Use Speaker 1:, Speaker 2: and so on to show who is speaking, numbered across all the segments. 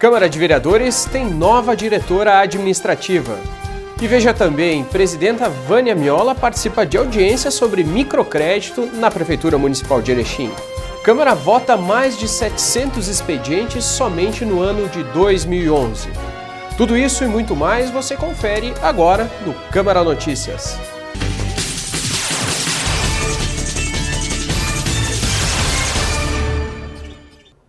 Speaker 1: Câmara de Vereadores tem nova diretora administrativa. E veja também, presidenta Vânia Miola participa de audiência sobre microcrédito na Prefeitura Municipal de Erechim. Câmara vota mais de 700 expedientes somente no ano de 2011. Tudo isso e muito mais você confere agora no Câmara Notícias.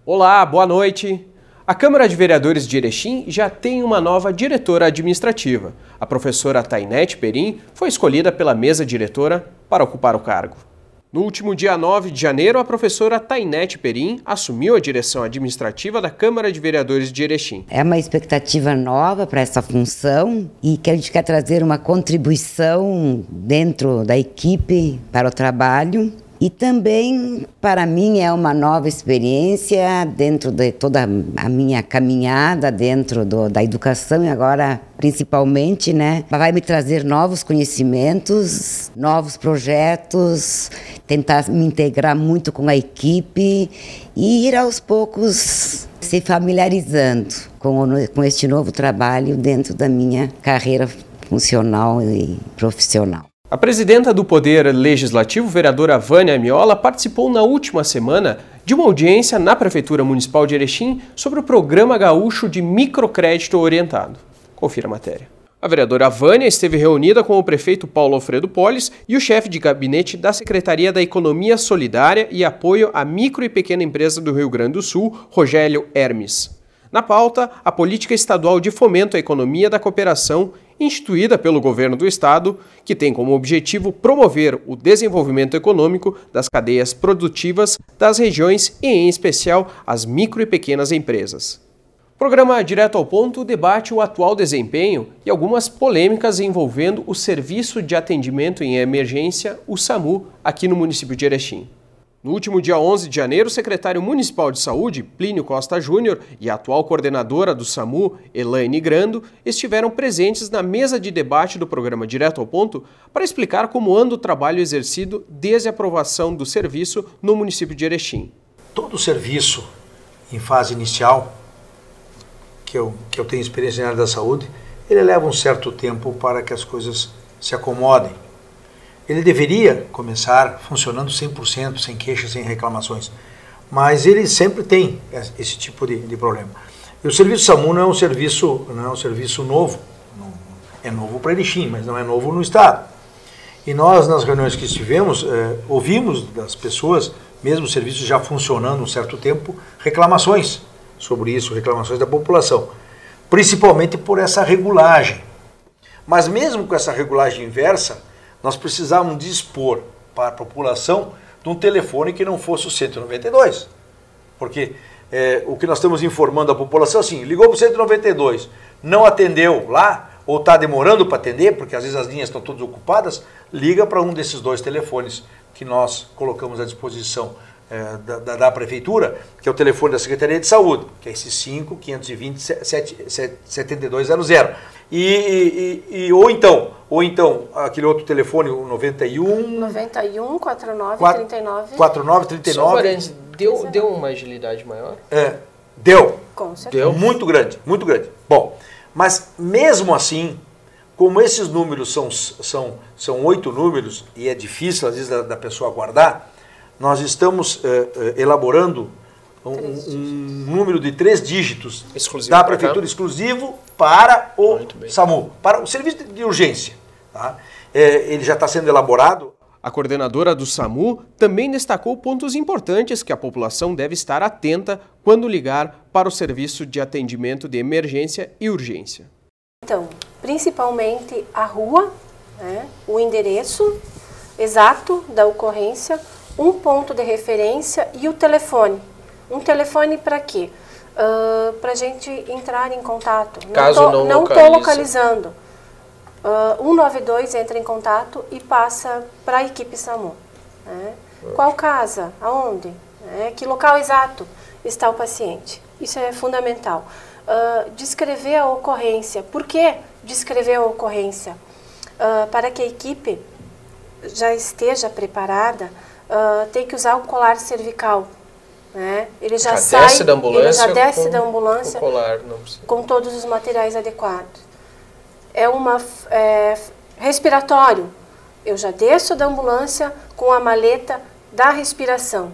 Speaker 1: Olá, boa noite. A Câmara de Vereadores de Erechim já tem uma nova diretora administrativa. A professora Tainete Perim foi escolhida pela mesa diretora para ocupar o cargo. No último dia 9 de janeiro, a professora Tainete Perim assumiu a direção administrativa da Câmara de Vereadores de Erechim.
Speaker 2: É uma expectativa nova para essa função e que a gente quer trazer uma contribuição dentro da equipe para o trabalho e também, para mim, é uma nova experiência dentro de toda a minha caminhada, dentro do, da educação e agora principalmente, né? Vai me trazer novos conhecimentos, novos projetos, tentar me integrar muito com a equipe e ir aos poucos se familiarizando com, o, com este novo trabalho dentro da minha carreira funcional e profissional.
Speaker 1: A presidenta do Poder Legislativo, vereadora Vânia Miola, participou na última semana de uma audiência na Prefeitura Municipal de Erechim sobre o Programa Gaúcho de Microcrédito Orientado. Confira a matéria. A vereadora Vânia esteve reunida com o prefeito Paulo Alfredo Polis e o chefe de gabinete da Secretaria da Economia Solidária e Apoio à Micro e Pequena Empresa do Rio Grande do Sul, Rogério Hermes. Na pauta, a política estadual de fomento à economia da cooperação instituída pelo governo do estado, que tem como objetivo promover o desenvolvimento econômico das cadeias produtivas das regiões e, em especial, as micro e pequenas empresas. O programa Direto ao Ponto debate o atual desempenho e algumas polêmicas envolvendo o Serviço de Atendimento em Emergência, o SAMU, aqui no município de Erechim. No último dia 11 de janeiro, o secretário municipal de saúde, Plínio Costa Júnior, e a atual coordenadora do SAMU, Elaine Grando, estiveram presentes na mesa de debate do programa Direto ao Ponto para explicar como anda o trabalho exercido desde a aprovação do serviço no município de Erechim. Todo o serviço em fase inicial,
Speaker 3: que eu, que eu tenho experiência na área da saúde, ele leva um certo tempo para que as coisas se acomodem. Ele deveria começar funcionando 100%, sem queixas, sem reclamações. Mas ele sempre tem esse tipo de, de problema. E o serviço SAMU não é um serviço, não é um serviço novo. Não, é novo para Erechim, mas não é novo no Estado. E nós, nas reuniões que estivemos, eh, ouvimos das pessoas, mesmo o serviço já funcionando um certo tempo, reclamações sobre isso, reclamações da população, principalmente por essa regulagem. Mas mesmo com essa regulagem inversa, nós precisávamos dispor para a população de um telefone que não fosse o 192. Porque é, o que nós estamos informando à população, assim, ligou para o 192, não atendeu lá, ou está demorando para atender, porque às vezes as linhas estão todas ocupadas, liga para um desses dois telefones que nós colocamos à disposição é, da, da, da, Prefeitura, que é o telefone da Secretaria de Saúde, que é esse 5 520 7200. E, e, e, ou então, ou então, aquele outro telefone, o 91...
Speaker 4: 91, 49, 4, 39... 49,
Speaker 3: 39... Só
Speaker 4: deu, deu uma
Speaker 1: agilidade maior?
Speaker 3: É, deu. Com certeza. Deu. Muito grande, muito grande. Bom, mas mesmo assim, como esses números são, são, são oito números, e é difícil às vezes da, da pessoa guardar, nós estamos eh, eh elaborando um, um, número de três dígitos exclusivo da prefeitura,
Speaker 1: exclusivo para o SAMU, para o serviço de urgência. Tá? É, ele já está sendo elaborado. A coordenadora do SAMU também destacou pontos importantes que a população deve estar atenta quando ligar para o serviço de atendimento de emergência e urgência.
Speaker 4: Então, principalmente a rua, né, o endereço exato da ocorrência, um ponto de referência e o telefone. Um telefone para quê? uh, para a gente entrar em contato. Caso não estou localizando. Uh, 192 entra em contato e passa para a equipe SAMU. Né? Qual casa? Aonde? Né? Que local exato está o paciente? Isso é fundamental. Uh, descrever a ocorrência. Por que descrever a ocorrência? Uh, para que a equipe já esteja preparada, tem que usar o colar cervical né? Ele já, já sai, desce da ambulância, ele já desce com, da ambulância com, colar, com todos os materiais adequados. É uma é, respiratório. Eu já desço da ambulância com a maleta da respiração.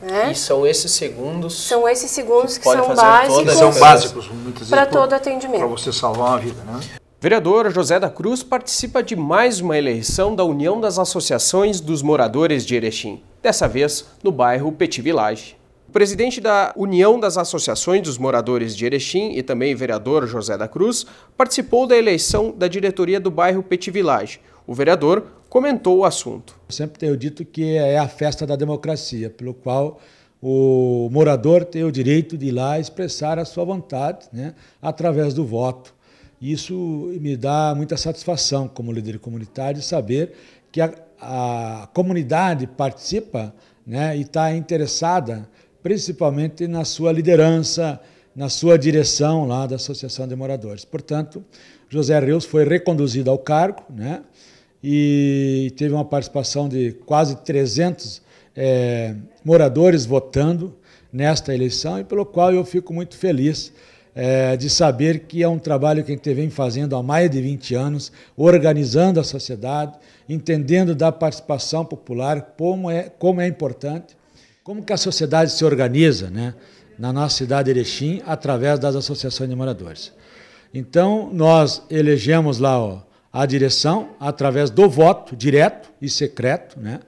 Speaker 4: Né? E são esses segundos. São esses segundos que, que são básicos. São básicos para todo atendimento. Para
Speaker 1: você salvar uma vida, né? Vereador José da Cruz participa de mais uma eleição da União das Associações dos Moradores de Erechim, dessa vez no bairro Petit Village. O presidente da União das Associações dos Moradores de Erechim e também vereador José da Cruz participou da eleição da diretoria do bairro Petit Village.
Speaker 5: O vereador comentou o assunto. Eu sempre tenho dito que é a festa da democracia, pelo qual o morador tem o direito de ir lá expressar a sua vontade né, através do voto. Isso me dá muita satisfação como líder comunitário de saber que a, a comunidade participa né, e está interessada principalmente na sua liderança, na sua direção lá da Associação de Moradores. Portanto, José Rios foi reconduzido ao cargo né, e teve uma participação de quase 300 é, eh, moradores votando nesta eleição e pelo qual eu fico muito feliz é, de saber que é um trabalho que a gente vem fazendo há mais de 20 anos, organizando a sociedade, entendendo da participação popular como é, como é importante como que a sociedade se organiza né, na nossa cidade de Erechim através das associações de moradores? Então, nós elegemos lá ó, a direção através do voto direto e secreto né,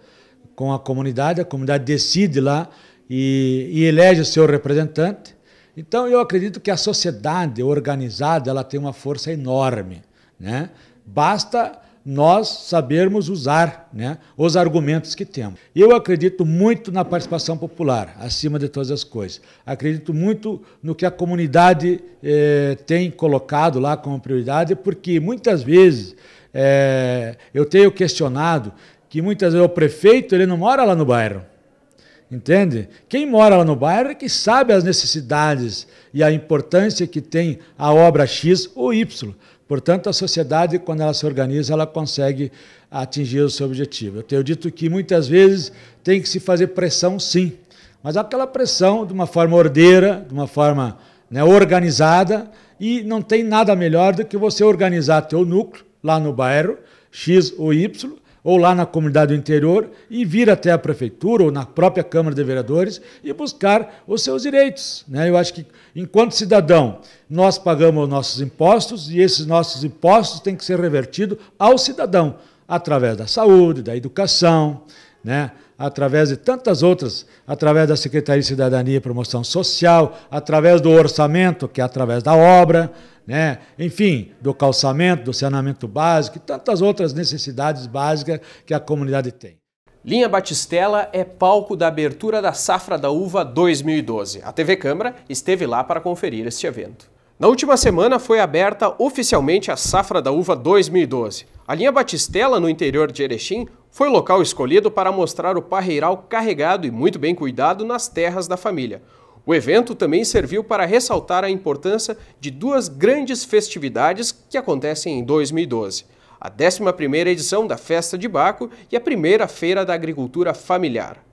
Speaker 5: com a comunidade. A comunidade decide lá e, e elege o seu representante. Então, eu acredito que a sociedade organizada ela tem uma força enorme. Né? Basta nós sabermos usar né, os argumentos que temos. Eu acredito muito na participação popular, acima de todas as coisas. Acredito muito no que a comunidade eh, tem colocado lá como prioridade, porque muitas vezes eh, eu tenho questionado que muitas vezes o prefeito ele não mora lá no bairro. Entende? Quem mora lá no bairro é que sabe as necessidades e a importância que tem a obra X ou Y. Portanto, a sociedade, quando ela se organiza, ela consegue atingir o seu objetivo. Eu tenho dito que muitas vezes tem que se fazer pressão, sim, mas aquela pressão de uma forma ordeira, de uma forma né, organizada, e não tem nada melhor do que você organizar teu núcleo lá no bairro, X ou Y, ou lá na comunidade do interior e vir até a prefeitura ou na própria Câmara de Vereadores e buscar os seus direitos. Né? Eu acho que, enquanto cidadão, nós pagamos nossos impostos e esses nossos impostos têm que ser revertidos ao cidadão, através da saúde, da educação, né? através de tantas outras, através da Secretaria de Cidadania e Promoção Social, através do orçamento, que é através da obra né? enfim, do calçamento, do saneamento básico e tantas outras necessidades básicas que a comunidade tem.
Speaker 1: Linha Batistela é palco da abertura da safra da uva 2012. A TV Câmara esteve lá para conferir este evento. Na última semana foi aberta oficialmente a safra da uva 2012. A linha Batistela, no interior de Erechim, foi o local escolhido para mostrar o parreiral carregado e muito bem cuidado nas terras da família. O evento também serviu para ressaltar a importância de duas grandes festividades que acontecem em 2012: a 11ª edição da Festa de Baco e a primeira Feira da Agricultura Familiar.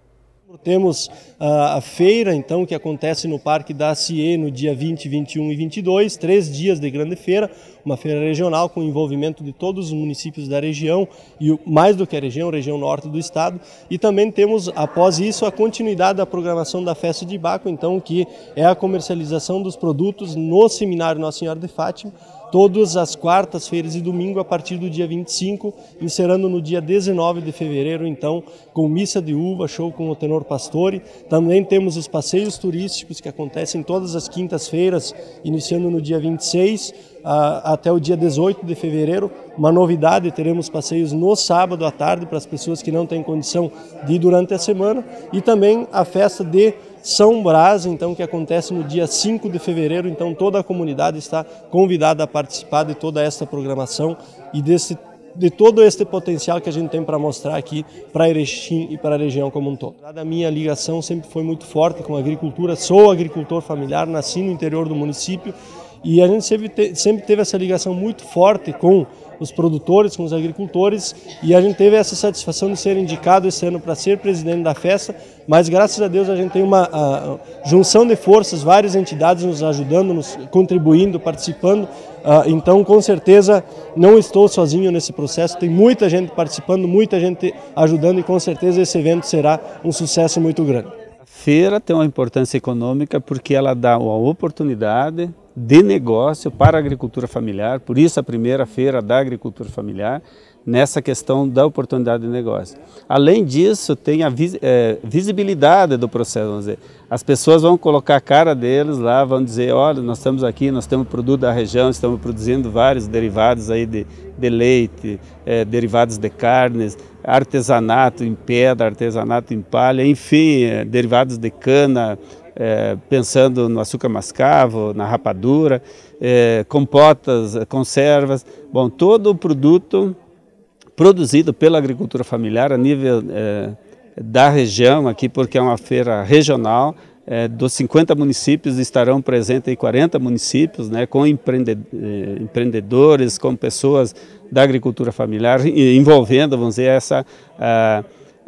Speaker 6: Temos ah, a feira, então, que acontece no Parque da CIE no dia 20, 21 e 22, três dias de grande feira, uma feira regional com envolvimento de todos os municípios da região e mais do que a região, região norte do estado. E também temos, após isso, a continuidade da programação da Festa de Baco, então, que é a comercialização dos produtos no Seminário Nossa Senhora de Fátima, todas as quartas-feiras e domingo a partir do dia 25, iniciando no dia 19 de fevereiro, então, com missa de uva, show com o tenor Pastore. Também temos os passeios turísticos que acontecem todas as quintas-feiras, iniciando no dia 26 a, até o dia 18 de fevereiro. Uma novidade, teremos passeios no sábado à tarde para as pessoas que não têm condição de ir durante a semana e também a festa de são Brás, então, que acontece no dia 5 de fevereiro. Então, toda a comunidade está convidada a participar de toda esta programação e desse, de todo este potencial que a gente tem para mostrar aqui para Erechim e para a região como um todo. A minha ligação sempre foi muito forte com a agricultura. Sou agricultor familiar, nasci no interior do município e a gente sempre, sempre teve essa ligação muito forte com os produtores, com os agricultores, e a gente teve essa satisfação de ser indicado esse ano para ser presidente da festa, mas graças a Deus a gente tem uma a, junção de forças, várias entidades nos ajudando, nos contribuindo, participando, então, com certeza, não estou sozinho nesse processo. Tem muita gente participando, muita gente ajudando e com certeza esse evento será um sucesso muito grande.
Speaker 2: A feira tem uma importância econômica porque ela dá a oportunidade de negócio para a agricultura familiar, por isso a primeira feira da agricultura familiar, nessa questão da oportunidade de negócio. Além disso, tem a vis é, visibilidade do processo, vamos dizer. As pessoas vão colocar a cara deles lá, vão dizer, olha, nós estamos aqui, nós temos produto da região, estamos produzindo vários derivados aí de, de leite, é, derivados de carnes, artesanato em pedra, artesanato em palha, enfim, é, derivados de cana, é, pensando no açúcar mascavo, na rapadura, é, compotas, é, conservas, bom, todo o produto produzido pela agricultura familiar a nível é, da região aqui, porque é uma feira regional, é, dos 50 municípios estarão presentes 40 municípios, né, com é, empreendedores, com pessoas da agricultura familiar, envolvendo, vamos dizer, essa...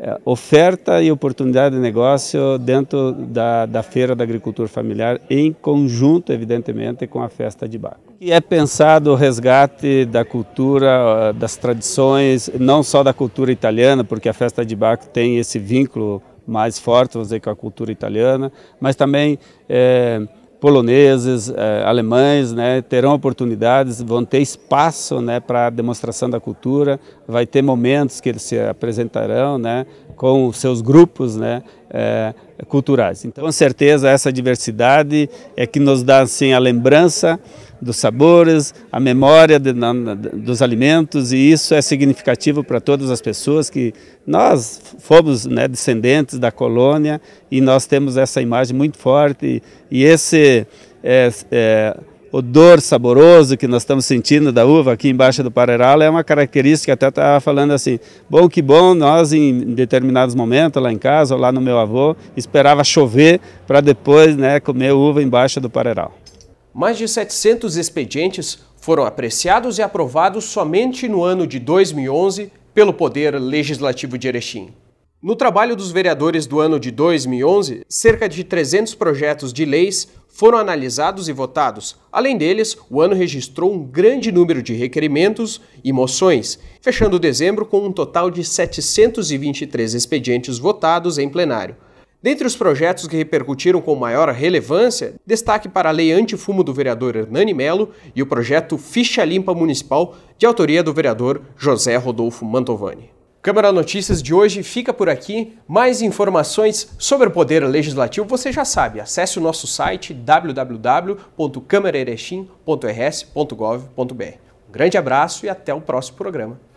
Speaker 2: É, oferta e oportunidade de negócio dentro da, da Feira da Agricultura Familiar, em conjunto, evidentemente, com a Festa de Baco. E é pensado o resgate da cultura, das tradições, não só da cultura italiana, porque a Festa de Baco tem esse vínculo mais forte, vamos dizer, com a cultura italiana, mas também... É, poloneses, eh, alemães, né, terão oportunidades, vão ter espaço né, para a demonstração da cultura, vai ter momentos que eles se apresentarão, né, com seus grupos né, é, culturais. Então, com certeza, essa diversidade é que nos dá assim, a lembrança dos sabores, a memória de, na, dos alimentos, e isso é significativo para todas as pessoas que nós fomos né, descendentes da colônia e nós temos essa imagem muito forte e, e esse. É, é, odor saboroso que nós estamos sentindo da uva aqui embaixo do Parerala é uma característica, até estava falando assim, bom que bom, nós em determinados momentos lá em casa, ou lá no meu avô, esperava chover para depois né, comer uva embaixo do Parerala.
Speaker 1: Mais de 700 expedientes foram apreciados e aprovados somente no ano de 2011 pelo Poder Legislativo de Erechim. No trabalho dos vereadores do ano de 2011, cerca de 300 projetos de leis foram analisados e votados. Além deles, o ano registrou um grande número de requerimentos e moções, fechando dezembro com um total de 723 expedientes votados em plenário. Dentre os projetos que repercutiram com maior relevância, destaque para a Lei Antifumo do vereador Hernani Melo e o projeto Ficha Limpa Municipal, de autoria do vereador José Rodolfo Mantovani. Câmara Notícias de hoje fica por aqui. Mais informações sobre o Poder Legislativo você já sabe. Acesse o nosso site www.câmaraerechim.rs.gov.br. Um grande abraço e até o próximo programa.